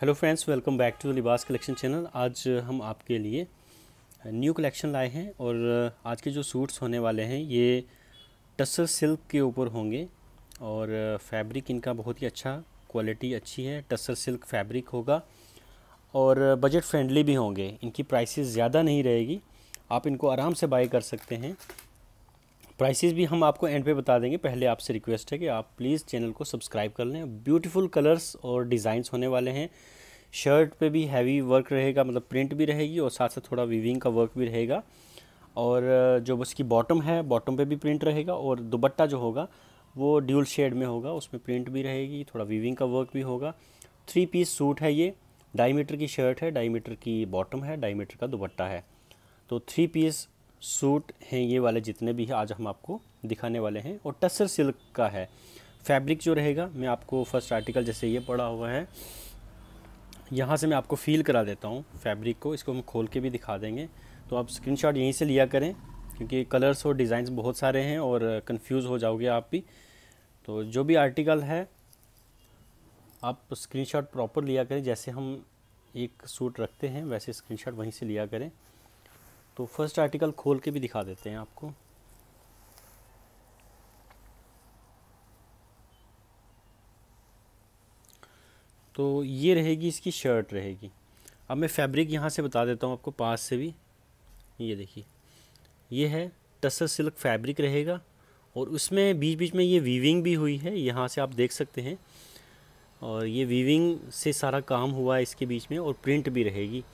hello friends welcome back to Libas collection channel आज हम आपके लिए न्यू कलेक्शन लाए हैं और आज के जो सूट्स होने वाले हैं ये टसर सिल्क के ऊपर होंगे और फैब्रिक इनका बहुत ही अच्छा क्वालिटी अच्छी है टसर सिल्क फैब्रिक होगा और बजट फ्रेंडली भी होंगे इनकी प्राइसेस ज़्यादा नहीं रहेगी आप इनको आराम से बाई कर सकते हैं प्राइसेस भी हम आपको एंड पे बता देंगे पहले आपसे रिक्वेस्ट है कि आप प्लीज़ चैनल को सब्सक्राइब कर लें ब्यूटीफुल कलर्स और डिज़ाइंस होने वाले हैं शर्ट पे भी हैवी वर्क रहेगा मतलब प्रिंट भी रहेगी और साथ साथ थोड़ा वीविंग का वर्क भी रहेगा और जो उसकी बॉटम है बॉटम पे भी प्रिंट रहेगा और दुबट्टा जो होगा वो ड्यूल शेड में होगा उसमें प्रिंट भी रहेगी थोड़ा वीविंग का वर्क भी होगा थ्री पीस सूट है ये डाई मीटर की शर्ट है डाई मीटर की बॉटम है डाई मीटर का दुबट्टा है तो थ्री पीस सूट हैं ये वाले जितने भी हैं आज हम आपको दिखाने वाले हैं और टसर सिल्क का है फैब्रिक जो रहेगा मैं आपको फर्स्ट आर्टिकल जैसे ये पड़ा हुआ है यहाँ से मैं आपको फील करा देता हूँ फैब्रिक को इसको हम खोल के भी दिखा देंगे तो आप स्क्रीनशॉट यहीं से लिया करें क्योंकि कलर्स और डिज़ाइंस बहुत सारे हैं और कंफ्यूज हो जाओगे आप भी तो जो भी आर्टिकल है आप स्क्रीनशॉट प्रॉपर लिया करें जैसे हम एक सूट रखते हैं वैसे स्क्रीनशॉट वहीं से लिया करें तो फर्स्ट आर्टिकल खोल के भी दिखा देते हैं आपको तो ये रहेगी इसकी शर्ट रहेगी अब मैं फैब्रिक यहाँ से बता देता हूँ आपको पास से भी ये देखिए ये है टसर सिल्क फैब्रिक रहेगा और उसमें बीच बीच में ये वीविंग भी हुई है यहाँ से आप देख सकते हैं और ये वीविंग से सारा काम हुआ है इसके बीच में और प्रिंट भी रहेगी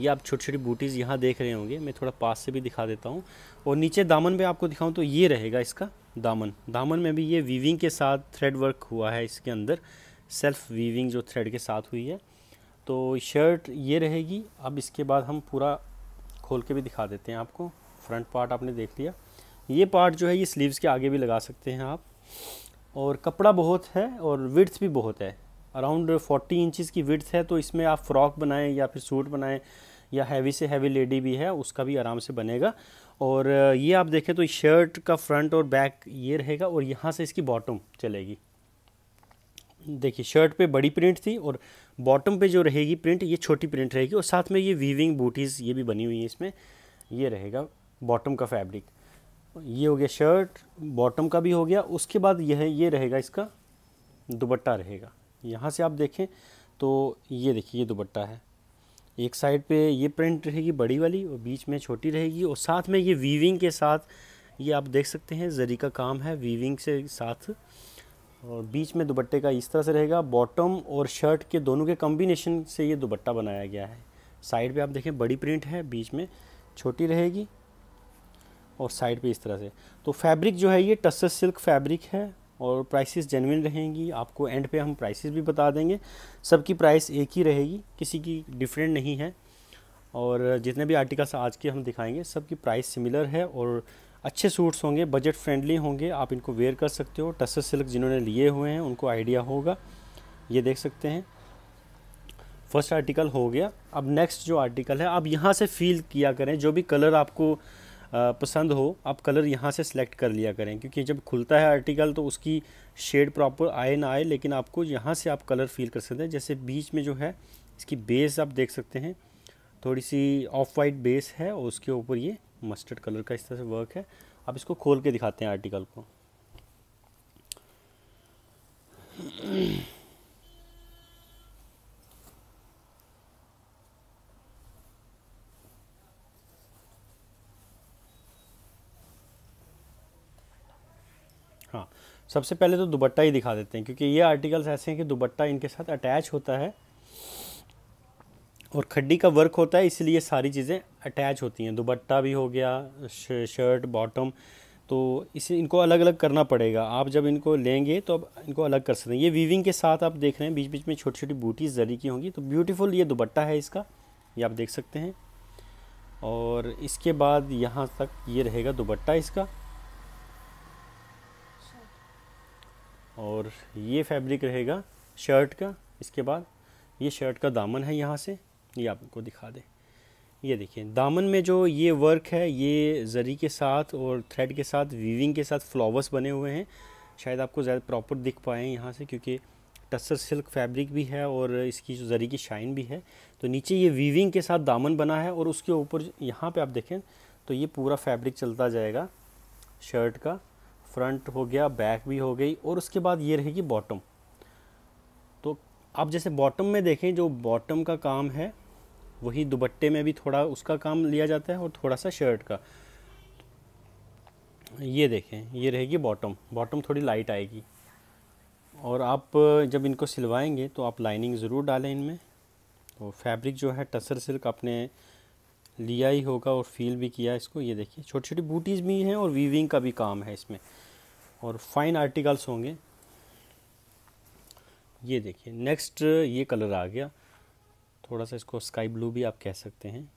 ये आप छोटी छोटी बूटीज़ यहाँ देख रहे होंगे मैं थोड़ा पास से भी दिखा देता हूँ और नीचे दामन पे आपको दिखाऊँ तो ये रहेगा इसका दामन दामन में भी ये वीविंग के साथ थ्रेड वर्क हुआ है इसके अंदर सेल्फ वीविंग जो थ्रेड के साथ हुई है तो शर्ट ये रहेगी अब इसके बाद हम पूरा खोल के भी दिखा देते हैं आपको फ्रंट पार्ट आपने देख लिया ये पार्ट जो है ये स्लीव्स के आगे भी लगा सकते हैं आप और कपड़ा बहुत है और विड्थ भी बहुत है अराउंड 40 इंचज़ की विड्थ है तो इसमें आप फ्रॉक बनाएं या फिर सूट बनाएं या हैवी से हैवी लेडी भी है उसका भी आराम से बनेगा और ये आप देखें तो शर्ट का फ्रंट और बैक ये रहेगा और यहाँ से इसकी बॉटम चलेगी देखिए शर्ट पे बड़ी प्रिंट थी और बॉटम पे जो रहेगी प्रिंट ये छोटी प्रिंट रहेगी और साथ में ये वीविंग बूटीज़ ये भी बनी हुई है इसमें ये रहेगा बॉटम का फैब्रिक ये हो गया शर्ट बॉटम का भी हो गया उसके बाद यह ये रहेगा इसका दुपट्टा रहेगा यहाँ से आप देखें तो ये देखिए ये दुपट्टा है एक साइड पे ये प्रिंट रहेगी बड़ी वाली और बीच में छोटी रहेगी और साथ में ये वीविंग के साथ ये आप देख सकते हैं जरी का काम है वीविंग से साथ और बीच में दुपट्टे का इस तरह से रहेगा बॉटम और शर्ट के दोनों के कॉम्बिनेशन से ये दुपट्टा बनाया गया है साइड पे आप देखें बड़ी प्रिंट है बीच में छोटी रहेगी और साइड पे इस तरह से तो फैब्रिक जो है ये टस्सर सिल्क फैब्रिक है और प्राइसेस जेनविन रहेंगी आपको एंड पे हम प्राइसेस भी बता देंगे सबकी प्राइस एक ही रहेगी किसी की डिफरेंट नहीं है और जितने भी आर्टिकल्स आज के हम दिखाएंगे सबकी प्राइस सिमिलर है और अच्छे सूट्स होंगे बजट फ्रेंडली होंगे आप इनको वेयर कर सकते हो टसर सिल्क जिन्होंने लिए हुए हैं उनको आइडिया होगा ये देख सकते हैं फर्स्ट आर्टिकल हो गया अब नेक्स्ट जो आर्टिकल है आप यहाँ से फील किया करें जो भी कलर आपको पसंद हो आप कलर यहाँ से सिलेक्ट कर लिया करें क्योंकि जब खुलता है आर्टिकल तो उसकी शेड प्रॉपर आए ना आए लेकिन आपको यहाँ से आप कलर फील कर सकते हैं जैसे बीच में जो है इसकी बेस आप देख सकते हैं थोड़ी सी ऑफ वाइट बेस है और उसके ऊपर ये मस्टर्ड कलर का इस तरह से वर्क है आप इसको खोल के दिखाते हैं आर्टिकल को हाँ सबसे पहले तो दुबट्टा ही दिखा देते हैं क्योंकि ये आर्टिकल्स ऐसे हैं कि दुबट्टा इनके साथ अटैच होता है और खड्डी का वर्क होता है इसलिए सारी चीज़ें अटैच होती हैं दुबट्टा भी हो गया शर्ट बॉटम तो इसे इनको अलग अलग करना पड़ेगा आप जब इनको लेंगे तो अब इनको अलग कर सकते हैं ये वीविंग के साथ आप देख रहे हैं बीच बीच में छोटी छोटी बूटीज़ जरी की होंगी तो ब्यूटीफुल ये दुबट्टा है इसका ये आप देख सकते हैं और इसके बाद यहाँ तक ये रहेगा दुपट्टा इसका और ये फैब्रिक रहेगा शर्ट का इसके बाद ये शर्ट का दामन है यहाँ से ये आपको दिखा दें ये देखिए दामन में जो ये वर्क है ये जरी के साथ और थ्रेड के साथ वीविंग के साथ फ्लावर्स बने हुए हैं शायद आपको ज़्यादा प्रॉपर दिख पाए यहाँ से क्योंकि टसर सिल्क फैब्रिक भी है और इसकी जो जरी की शाइन भी है तो नीचे ये वीविंग के साथ दामन बना है और उसके ऊपर यहाँ पे आप देखें तो ये पूरा फैब्रिक चलता जाएगा शर्ट का फ्रंट हो गया बैक भी हो गई और उसके बाद ये रहेगी बॉटम तो आप जैसे बॉटम में देखें जो बॉटम का काम है वही दुबट्टे में भी थोड़ा उसका काम लिया जाता है और थोड़ा सा शर्ट का ये देखें ये रहेगी बॉटम बॉटम थोड़ी लाइट आएगी और आप जब इनको सिलवाएंगे तो आप लाइनिंग ज़रूर डालें इनमें तो फैब्रिक जो है टसर सिल्क आपने लिया ही होगा और फील भी किया इसको ये देखिए छोटी छोटी बूटीज़ भी हैं और वीविंग का भी काम है इसमें और फाइन आर्टिकल्स होंगे ये देखिए नेक्स्ट ये कलर आ गया थोड़ा सा इसको स्काई ब्लू भी आप कह सकते हैं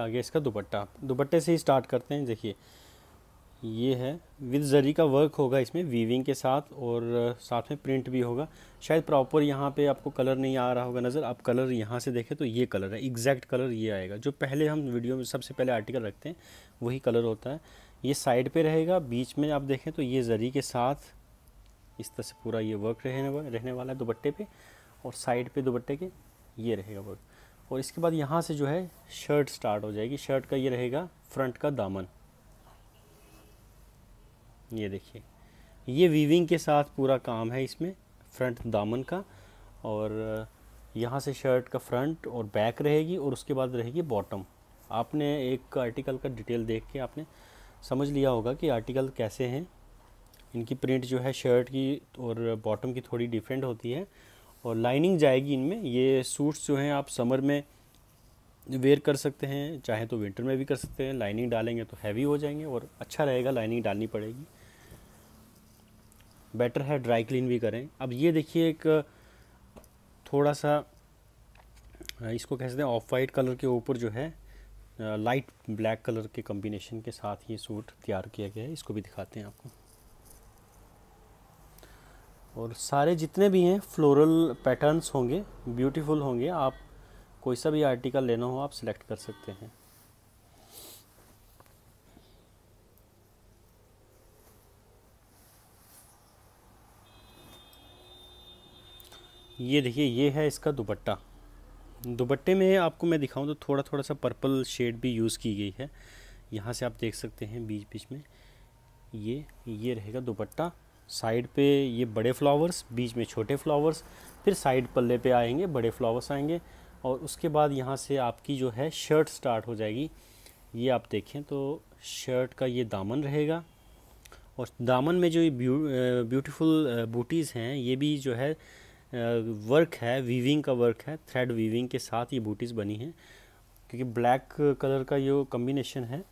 आ गया इसका दुपट्टा दुपट्टे से ही स्टार्ट करते हैं देखिए ये है विद जरी का वर्क होगा इसमें वीविंग के साथ और साथ में प्रिंट भी होगा शायद प्रॉपर यहाँ पे आपको कलर नहीं आ रहा होगा नज़र आप कलर यहाँ से देखें तो ये कलर है एग्जैक्ट कलर ये आएगा जो पहले हम वीडियो में सबसे पहले आर्टिकल रखते हैं वही कलर होता है ये साइड पे रहेगा बीच में आप देखें तो ये जरी के साथ इस तरह से पूरा ये वर्क रहने वाला रहने वाला है दुपट्टे पर और साइड पर दुपट्टे के ये रहेगा वर्क और इसके बाद यहाँ से जो है शर्ट स्टार्ट हो जाएगी शर्ट का ये रहेगा फ्रंट का दामन ये देखिए ये वीविंग के साथ पूरा काम है इसमें फ्रंट दामन का और यहाँ से शर्ट का फ्रंट और बैक रहेगी और उसके बाद रहेगी बॉटम आपने एक आर्टिकल का डिटेल देख के आपने समझ लिया होगा कि आर्टिकल कैसे हैं इनकी प्रिंट जो है शर्ट की और बॉटम की थोड़ी डिफरेंट होती है और लाइनिंग जाएगी इनमें ये सूट्स जो हैं आप समर में वेयर कर सकते हैं चाहे तो विंटर में भी कर सकते हैं लाइनिंग डालेंगे तो हैवी हो जाएंगे और अच्छा रहेगा लाइनिंग डालनी पड़ेगी बेटर है ड्राई क्लीन भी करें अब ये देखिए एक थोड़ा सा इसको कह सकते हैं ऑफ वाइट कलर के ऊपर जो है लाइट ब्लैक कलर के कम्बिनेशन के साथ ये सूट तैयार किया गया है इसको भी दिखाते हैं आपको और सारे जितने भी हैं फ्लोरल पैटर्न्स होंगे ब्यूटीफुल होंगे आप कोई सा भी आर्टिकल लेना हो आप सिलेक्ट कर सकते हैं ये देखिए ये है इसका दुपट्टा दुपट्टे में आपको मैं दिखाऊं तो थोड़ा थोड़ा सा पर्पल शेड भी यूज़ की गई है यहाँ से आप देख सकते हैं बीच बीच में ये ये रहेगा दुपट्टा साइड पे ये बड़े फ्लावर्स बीच में छोटे फ्लावर्स फिर साइड पल्ले पे आएंगे बड़े फ्लावर्स आएंगे और उसके बाद यहाँ से आपकी जो है शर्ट स्टार्ट हो जाएगी ये आप देखें तो शर्ट का ये दामन रहेगा और दामन में जो ये ब्यूटीफुल बूटीज़ हैं ये भी जो है वर्क है वीविंग का वर्क है थ्रेड वीविंग के साथ ये बूटीज़ बनी हैं क्योंकि ब्लैक कलर का जो कम्बिनेशन है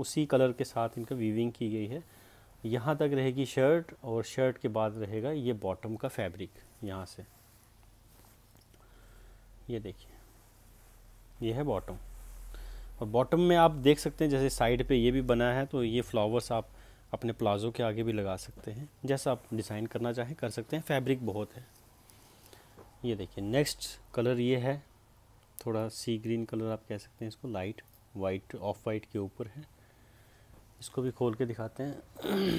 उसी कलर के साथ इनका वीविंग की गई है यहाँ तक रहेगी शर्ट और शर्ट के बाद रहेगा ये बॉटम का फैब्रिक यहाँ से ये देखिए ये है बॉटम और बॉटम में आप देख सकते हैं जैसे साइड पे ये भी बना है तो ये फ्लावर्स आप अपने प्लाज़ो के आगे भी लगा सकते हैं जैसा आप डिज़ाइन करना चाहें कर सकते हैं फैब्रिक बहुत है ये देखिए नेक्स्ट कलर ये है थोड़ा सी ग्रीन कलर आप कह सकते हैं इसको लाइट वाइट ऑफ वाइट के ऊपर है इसको भी खोल के दिखाते हैं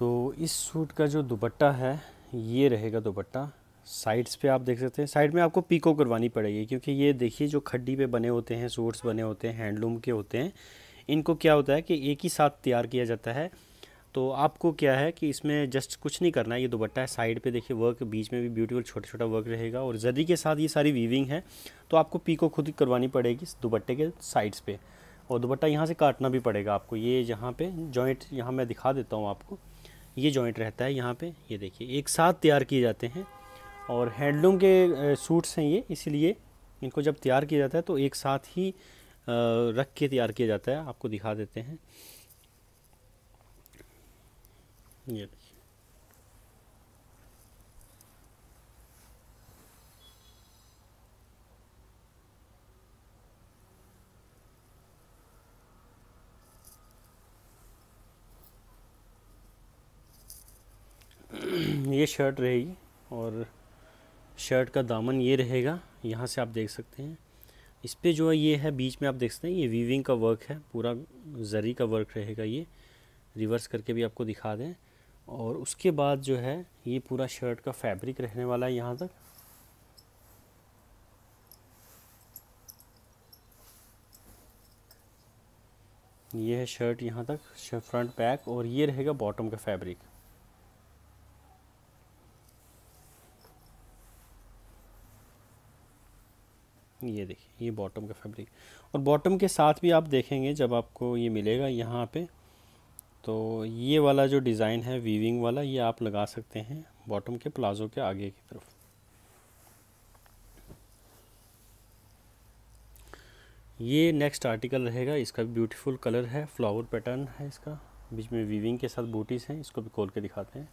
तो इस सूट का जो दुपट्टा है ये रहेगा दुपट्टा साइड्स पे आप देख सकते हैं साइड में आपको पीको करवानी पड़ेगी क्योंकि ये देखिए जो खड्डी पे बने होते हैं सूट्स बने होते हैं हैंडलूम के होते हैं इनको क्या होता है कि एक ही साथ तैयार किया जाता है तो आपको क्या है कि इसमें जस्ट कुछ नहीं करना है ये दुपट्टा है साइड पे देखिए वर्क बीच में भी ब्यूटीफुल छोटा छोटा वर्क रहेगा और जदी के साथ ये सारी वीविंग है तो आपको पीको खुद करवानी पड़ेगी दुपट्टे के साइड्स पे और दुपट्टा यहाँ से काटना भी पड़ेगा आपको ये यहाँ पे जॉइंट यहाँ मैं दिखा देता हूँ आपको ये जॉइंट रहता है यहाँ पे ये देखिए एक साथ तैयार किए जाते हैं और हैंडलूम के सूट्स हैं ये इसलिए इनको जब तैयार किया जाता है तो एक साथ ही रख के तैयार किया जाता है आपको दिखा देते हैं ये ये शर्ट रहेगी और शर्ट का दामन ये रहेगा यहाँ से आप देख सकते हैं इस पर जो है ये है बीच में आप देख सकते हैं ये वीविंग का वर्क है पूरा जरी का वर्क रहेगा ये रिवर्स करके भी आपको दिखा दें और उसके बाद जो है ये पूरा शर्ट का फैब्रिक रहने वाला है यहाँ तक ये है शर्ट यहाँ तक फ्रंट पैक और ये रहेगा बॉटम का फैब्रिक ये देखिए ये बॉटम का फैब्रिक और बॉटम के साथ भी आप देखेंगे जब आपको ये मिलेगा यहाँ पे तो ये वाला जो डिज़ाइन है वीविंग वाला ये आप लगा सकते हैं बॉटम के प्लाज़ो के आगे की तरफ ये नेक्स्ट आर्टिकल रहेगा इसका भी ब्यूटीफुल कलर है फ्लावर पैटर्न है इसका बीच में वीविंग के साथ बूटीज़ हैं इसको भी खोल के दिखाते हैं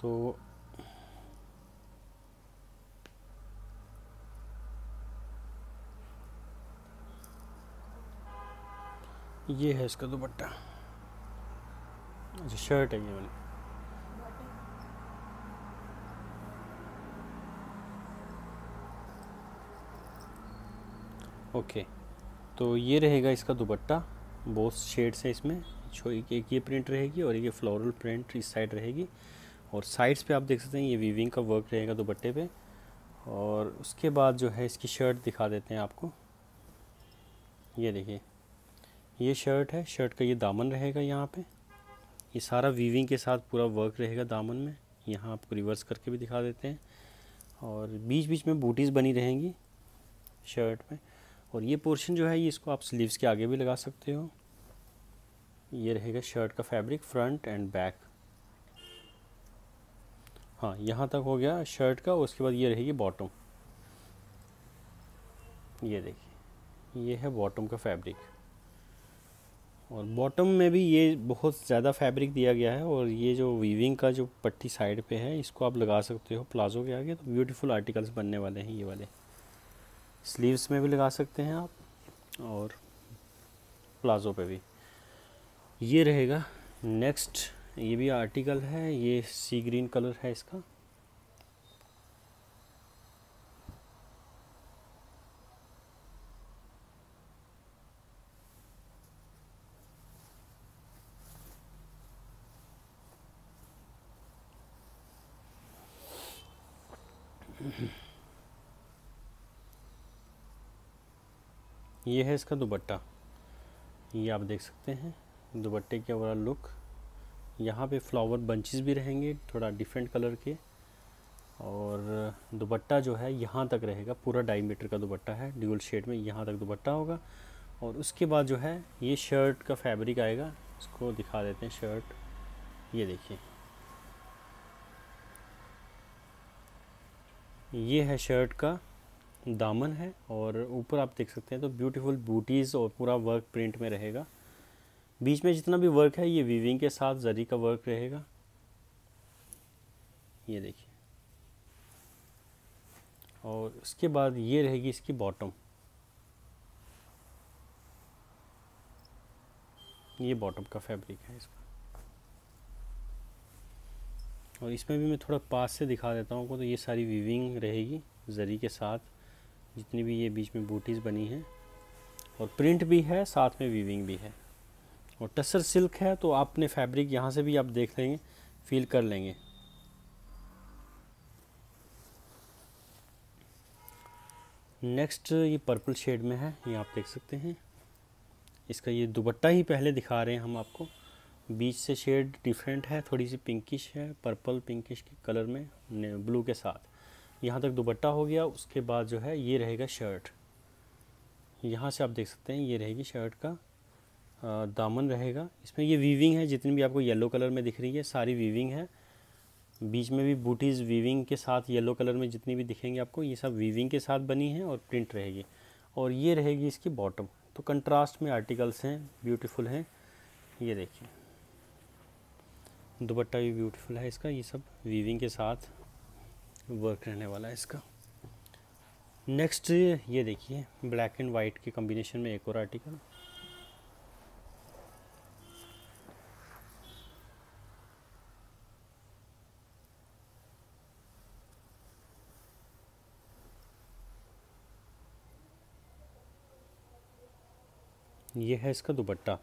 तो ये है इसका दुपट्टा अच्छा शर्ट है ये वाली ओके तो ये रहेगा इसका दुपट्टा बहुत शेड्स है इसमें छो एक ये प्रिंट रहेगी और एक ये फ्लोरल प्रिंट इस साइड रहेगी और साइड्स पे आप देख सकते हैं ये वीविंग का वर्क रहेगा दुपट्टे पे और उसके बाद जो है इसकी शर्ट दिखा देते हैं आपको ये देखिए ये शर्ट है शर्ट का ये दामन रहेगा यहाँ पे ये सारा वीविंग के साथ पूरा वर्क रहेगा दामन में यहाँ आपको रिवर्स करके भी दिखा देते हैं और बीच बीच में बूटीज़ बनी रहेंगी शर्ट में और ये पोर्शन जो है ये इसको आप स्लीव्स के आगे भी लगा सकते हो ये रहेगा शर्ट का फैब्रिक फ्रंट एंड बैक हाँ यहाँ तक हो गया शर्ट का उसके बाद ये रहेगी बॉटम ये देखिए ये है बॉटम का फैब्रिक और बॉटम में भी ये बहुत ज़्यादा फैब्रिक दिया गया है और ये जो वीविंग का जो पट्टी साइड पे है इसको आप लगा सकते हो प्लाजो के आगे तो ब्यूटीफुल आर्टिकल्स बनने वाले हैं ये वाले स्लीव्स में भी लगा सकते हैं आप और प्लाजो पे भी ये रहेगा नेक्स्ट ये भी आर्टिकल है ये सी ग्रीन कलर है इसका ये है इसका दुपट्टा ये आप देख सकते हैं दुपट्टे के ओवरऑल लुक यहाँ पे फ्लावर बंचेस भी रहेंगे थोड़ा डिफरेंट कलर के और दुपट्टा जो है यहाँ तक रहेगा पूरा डायमीटर का दुपट्टा है ड्यूल शेड में यहाँ तक दुपट्टा होगा और उसके बाद जो है ये शर्ट का फैब्रिक आएगा इसको दिखा देते हैं शर्ट ये देखिए ये है शर्ट का दामन है और ऊपर आप देख सकते हैं तो ब्यूटीफुल बूटीज़ और पूरा वर्क प्रिंट में रहेगा बीच में जितना भी वर्क है ये वीविंग के साथ जरी का वर्क रहेगा ये देखिए और उसके बाद ये रहेगी इसकी बॉटम ये बॉटम का फैब्रिक है इसका और इसमें भी मैं थोड़ा पास से दिखा देता हूँ तो ये सारी वीविंग रहेगी जरी के साथ जितनी भी ये बीच में बूटीज़ बनी हैं और प्रिंट भी है साथ में वीविंग भी है और टसर सिल्क है तो आपने फैब्रिक यहाँ से भी आप देख लेंगे फील कर लेंगे नेक्स्ट ये पर्पल शेड में है ये आप देख सकते हैं इसका ये दुबट्टा ही पहले दिखा रहे हैं हम आपको बीच से शेड डिफरेंट है थोड़ी सी पिंकिश है पर्पल पिंकिश के कलर में ब्लू के साथ यहाँ तक दुबट्टा हो गया उसके बाद जो है ये रहेगा शर्ट यहाँ से आप देख सकते हैं ये रहेगी शर्ट का दामन रहेगा इसमें ये वीविंग है जितनी भी आपको येलो कलर में दिख रही है सारी वीविंग है बीच में भी बूटीज़ वीविंग के साथ येलो कलर में जितनी भी दिखेंगे आपको ये सब वीविंग के साथ बनी है और प्रिंट रहेगी और ये रहेगी इसकी बॉटम तो कंट्रास्ट में आर्टिकल्स हैं ब्यूटीफुल हैं ये देखिए दुपट्टा भी ब्यूटीफुल है इसका ये सब वीविंग के साथ वर्क रहने वाला है इसका नेक्स्ट ये देखिए ब्लैक एंड वाइट के कॉम्बिनेशन में एक और आर्टिकल ये है इसका दुपट्टा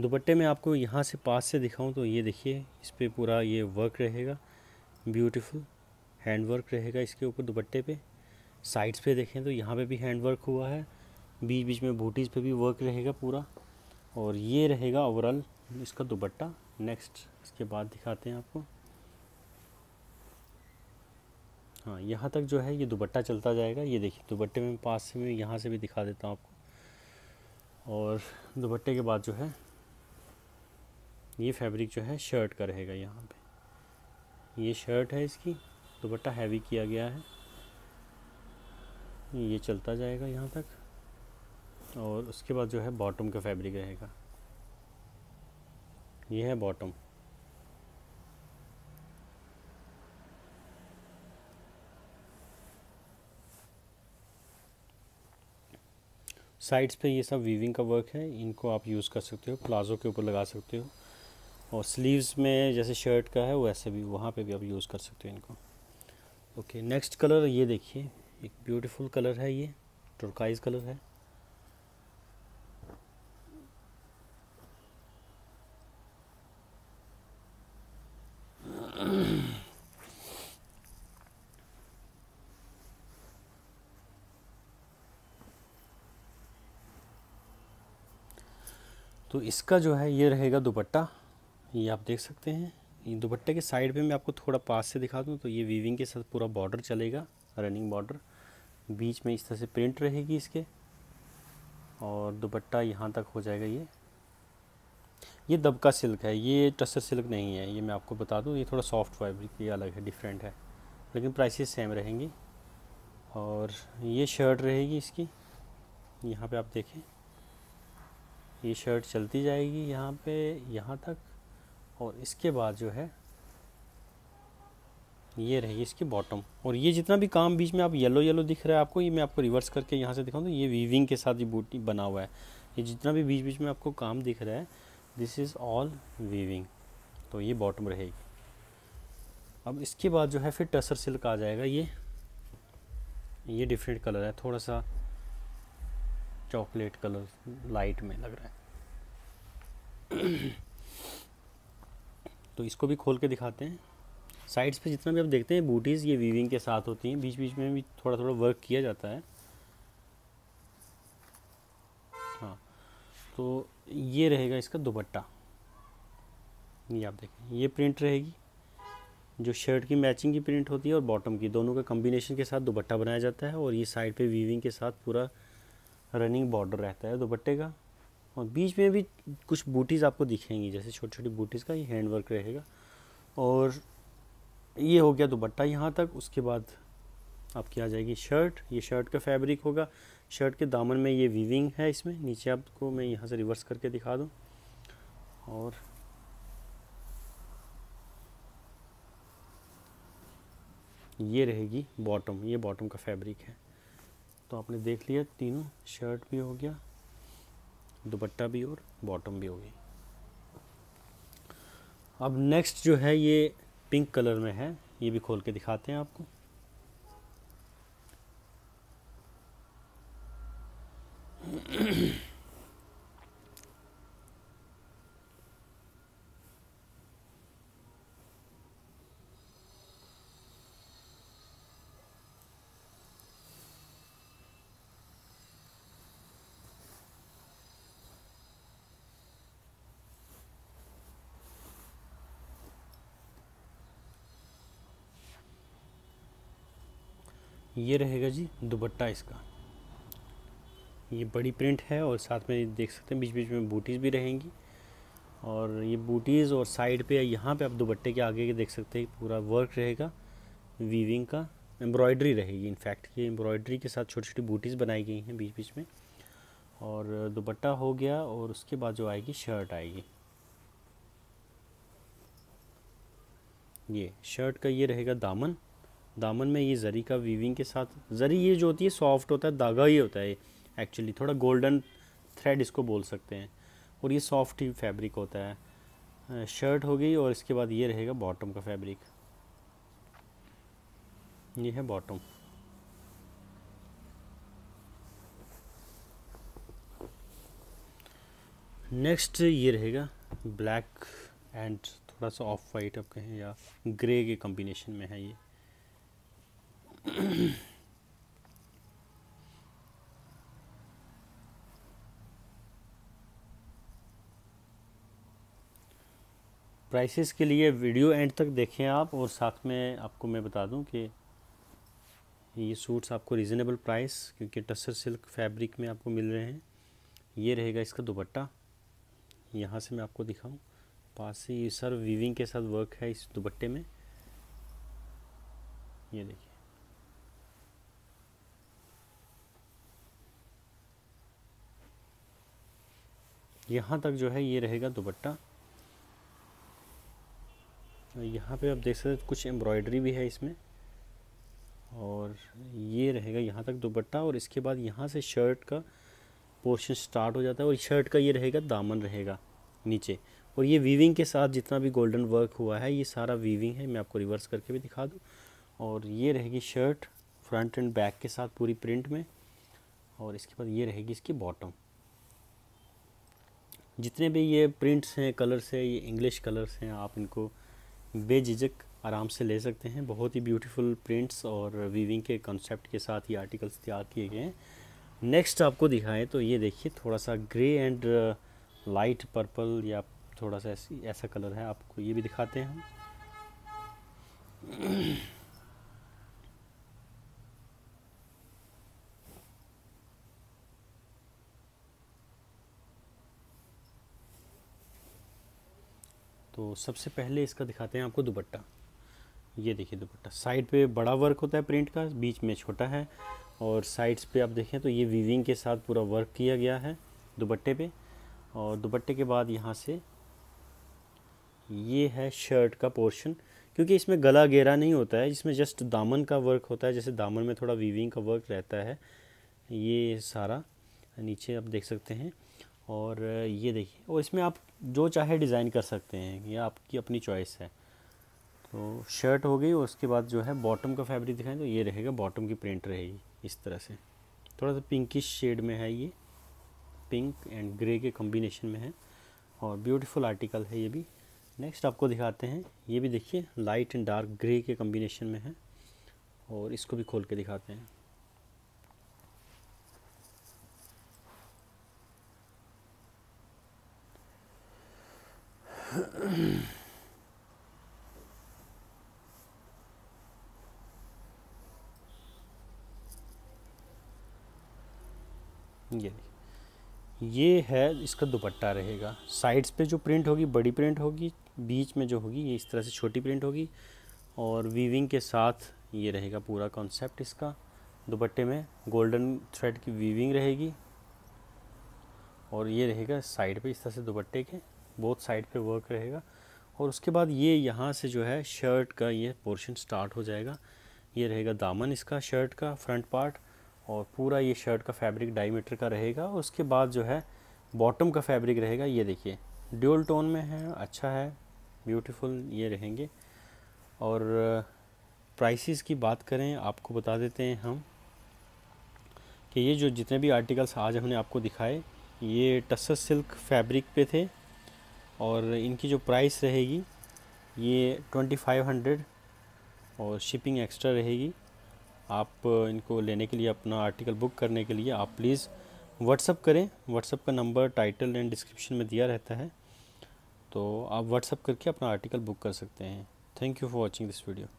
दुपट्टे में आपको यहाँ से पास से दिखाऊँ तो ये देखिए इस पर पूरा ये वर्क रहेगा ब्यूटीफुल हैंड वर्क रहेगा इसके ऊपर दुपट्टे पे साइड्स पे देखें तो यहाँ पे भी हैंड वर्क हुआ है बीच बीच में बूटीज़ पे भी वर्क रहेगा पूरा और ये रहेगा ओवरऑल इसका दुपट्टा नेक्स्ट इसके बाद दिखाते हैं आपको हाँ यहाँ तक जो है ये दुपट्टा चलता जाएगा ये देखिए दुपट्टे में पास से मैं यहाँ से भी दिखा देता हूँ आपको और दुपट्टे के बाद जो है ये फैब्रिक जो है शर्ट का रहेगा यहाँ पे ये शर्ट है इसकी दुपट्टा हैवी किया गया है ये चलता जाएगा यहाँ तक और उसके बाद जो है बॉटम का फैब्रिक रहेगा ये है बॉटम साइड्स पे ये सब वीविंग का वर्क है इनको आप यूज़ कर सकते हो प्लाजो के ऊपर लगा सकते हो और स्लीव्स में जैसे शर्ट का है वैसे भी वहाँ पे भी आप यूज़ कर सकते हो इनको ओके नेक्स्ट कलर ये देखिए एक ब्यूटीफुल कलर है ये टर्काइज कलर है तो इसका जो है ये रहेगा दुपट्टा ये आप देख सकते हैं ये दुपट्टे के साइड पे मैं आपको थोड़ा पास से दिखा दूँ तो ये वीविंग के साथ पूरा बॉर्डर चलेगा रनिंग बॉर्डर बीच में इस तरह से प्रिंट रहेगी इसके और दुपट्टा यहाँ तक हो जाएगा ये ये दबका सिल्क है ये टसर सिल्क नहीं है ये मैं आपको बता दूँ ये थोड़ा सॉफ्ट फैब्रिक ये अलग है डिफरेंट है लेकिन प्राइसेस सेम रहेंगी और ये शर्ट रहेगी इसकी यहाँ पे आप देखें ये शर्ट चलती जाएगी यहाँ पे यहाँ तक और इसके बाद जो है ये रहेगी इसकी बॉटम और ये जितना भी काम बीच में आप येलो येलो दिख रहा है आपको ये मैं आपको रिवर्स करके यहाँ से दिखाऊँ तो ये वीविंग के साथ ये बूटी बना हुआ है ये जितना भी बीच बीच में आपको काम दिख रहा है दिस इज़ ऑल वीविंग तो ये बॉटम रहेगी अब इसके बाद जो है फिर टसर सिल्क आ जाएगा ये ये डिफरेंट कलर है थोड़ा सा चॉकलेट कलर लाइट में लग रहा है तो इसको भी खोल के दिखाते हैं साइड्स पे जितना भी आप देखते हैं बूटीज़ ये वीविंग के साथ होती हैं बीच बीच में भी थोड़ा थोड़ा वर्क किया जाता है हाँ तो ये रहेगा इसका दुपट्टा ये आप देखें ये प्रिंट रहेगी जो शर्ट की मैचिंग की प्रिंट होती है और बॉटम की दोनों का कम्बिनेशन के साथ दुपट्टा बनाया जाता है और ये साइड पे वीविंग के साथ पूरा रनिंग बॉर्डर रहता है दोपट्टे का और बीच में भी कुछ बूटीज़ आपको दिखेंगी जैसे छोटी छोटी बूटीज़ का ये हैंड वर्क रहेगा और ये हो गया दोपट्टा यहाँ तक उसके बाद आपकी आ जाएगी शर्ट ये शर्ट का फैब्रिक होगा शर्ट के दामन में ये वीविंग है इसमें नीचे आपको मैं यहाँ से रिवर्स करके दिखा दूँ और ये रहेगी बॉटम ये बॉटम का फैब्रिक है तो आपने देख लिया तीनों शर्ट भी हो गया दुपट्टा भी और बॉटम भी हो गई अब नेक्स्ट जो है ये पिंक कलर में है ये भी खोल के दिखाते हैं आपको ये रहेगा जी दुपट्टा इसका ये बड़ी प्रिंट है और साथ में देख सकते हैं बीच बीच में बूटीज़ भी रहेंगी और ये बूटीज़ और साइड पे यहाँ पे आप दुपट्टे के आगे के देख सकते हैं पूरा वर्क रहेगा वीविंग का एम्ब्रॉयड्री रहेगी इनफैक्ट ये एम्ब्रॉयडरी के साथ छोटी छोटी बूटीज़ बनाई गई हैं बीच बीच में और दुपट्टा हो गया और उसके बाद जो आएगी शर्ट आएगी ये शर्ट का ये रहेगा दामन दामन में ये जरी का वीविंग के साथ जरी ये जो होती है सॉफ्ट होता है धागा ही होता है एक्चुअली थोड़ा गोल्डन थ्रेड इसको बोल सकते हैं और ये सॉफ्ट ही फैब्रिक होता है शर्ट हो गई और इसके बाद ये रहेगा बॉटम का फैब्रिक ये है बॉटम नेक्स्ट ये रहेगा ब्लैक एंड थोड़ा सा ऑफ वाइट आप कहें या ग्रे के कॉम्बिनेशन में है ये प्राइसेस के लिए वीडियो एंड तक देखें आप और साथ में आपको मैं बता दूं कि ये सूट्स आपको रीज़नेबल प्राइस क्योंकि टसर सिल्क फैब्रिक में आपको मिल रहे हैं ये रहेगा इसका दुपट्टा यहाँ से मैं आपको दिखाऊं पास ही सर वीविंग के साथ वर्क है इस दुपट्टे में ये देखिए यहाँ तक जो है ये रहेगा दुपट्टा यहाँ पे आप देख सकते हैं कुछ एम्ब्रॉयडरी भी है इसमें और ये रहेगा यहाँ तक दुपट्टा और इसके बाद यहाँ से शर्ट का पोर्शन स्टार्ट हो जाता है और शर्ट का ये रहेगा दामन रहेगा नीचे और ये वीविंग के साथ जितना भी गोल्डन वर्क हुआ है ये सारा वीविंग है मैं आपको रिवर्स करके भी दिखा दूँ और ये रहेगी शर्ट फ्रंट एंड बैक के साथ पूरी प्रिंट में और इसके बाद ये रहेगी इसकी बॉटम जितने भी ये प्रिंट्स हैं कलर्स हैं ये इंग्लिश कलर्स हैं आप इनको बेझिझक आराम से ले सकते हैं बहुत ही ब्यूटीफुल प्रिंट्स और वीविंग के कॉन्सेप्ट के साथ ये आर्टिकल्स तैयार किए गए हैं नेक्स्ट आपको दिखाएं तो ये देखिए थोड़ा सा ग्रे एंड लाइट पर्पल या थोड़ा सा ऐसा कलर है आपको ये भी दिखाते हैं तो सबसे पहले इसका दिखाते हैं आपको दुपट्टा ये देखिए दुपट्टा साइड पे बड़ा वर्क होता है प्रिंट का बीच में छोटा है और साइड्स पे आप देखें तो ये वीविंग के साथ पूरा वर्क किया गया है दुपट्टे पे और दुपट्टे के बाद यहाँ से ये है शर्ट का पोर्शन क्योंकि इसमें गला गेरा नहीं होता है इसमें जस्ट दामन का वर्क होता है जैसे दामन में थोड़ा वीविंग का वर्क रहता है ये सारा नीचे आप देख सकते हैं और ये देखिए और इसमें आप जो चाहे डिज़ाइन कर सकते हैं ये आपकी अपनी चॉइस है तो शर्ट हो गई उसके बाद जो है बॉटम का फैब्रिक दिखाएं तो ये रहेगा बॉटम की प्रिंट रहेगी इस तरह से थोड़ा सा पिंकिश शेड में है ये पिंक एंड ग्रे के कॉम्बिनेशन में है और ब्यूटीफुल आर्टिकल है ये भी नेक्स्ट आपको दिखाते हैं ये भी देखिए लाइट एंड डार्क ग्रे के कॉम्बिनेशन में है और इसको भी खोल के दिखाते हैं ये ये है इसका दुपट्टा रहेगा साइड्स पे जो प्रिंट होगी बड़ी प्रिंट होगी बीच में जो होगी ये इस तरह से छोटी प्रिंट होगी और वीविंग के साथ ये रहेगा पूरा कॉन्सेप्ट इसका दुपट्टे में गोल्डन थ्रेड की वीविंग रहेगी और ये रहेगा साइड पे इस तरह से दुपट्टे के बोथ साइड पे वर्क रहेगा और उसके बाद ये यहाँ से जो है शर्ट का ये पोर्शन स्टार्ट हो जाएगा ये रहेगा दामन इसका शर्ट का फ्रंट पार्ट और पूरा ये शर्ट का फैब्रिक डायमीटर का रहेगा और उसके बाद जो है बॉटम का फैब्रिक रहेगा ये देखिए ड्यूल टोन में है अच्छा है ब्यूटीफुल ये रहेंगे और प्राइसेस की बात करें आपको बता देते हैं हम कि ये जो जितने भी आर्टिकल्स आज हमने आपको दिखाए ये टसर सिल्क फैब्रिक पे थे और इनकी जो प्राइस रहेगी ये ट्वेंटी फाइव हंड्रेड और शिपिंग एक्स्ट्रा रहेगी आप इनको लेने के लिए अपना आर्टिकल बुक करने के लिए आप प्लीज़ व्हाट्सअप करें व्हाट्सअप का नंबर टाइटल एंड डिस्क्रिप्शन में दिया रहता है तो आप व्हाट्सअप करके अपना आर्टिकल बुक कर सकते हैं thank you for watching this video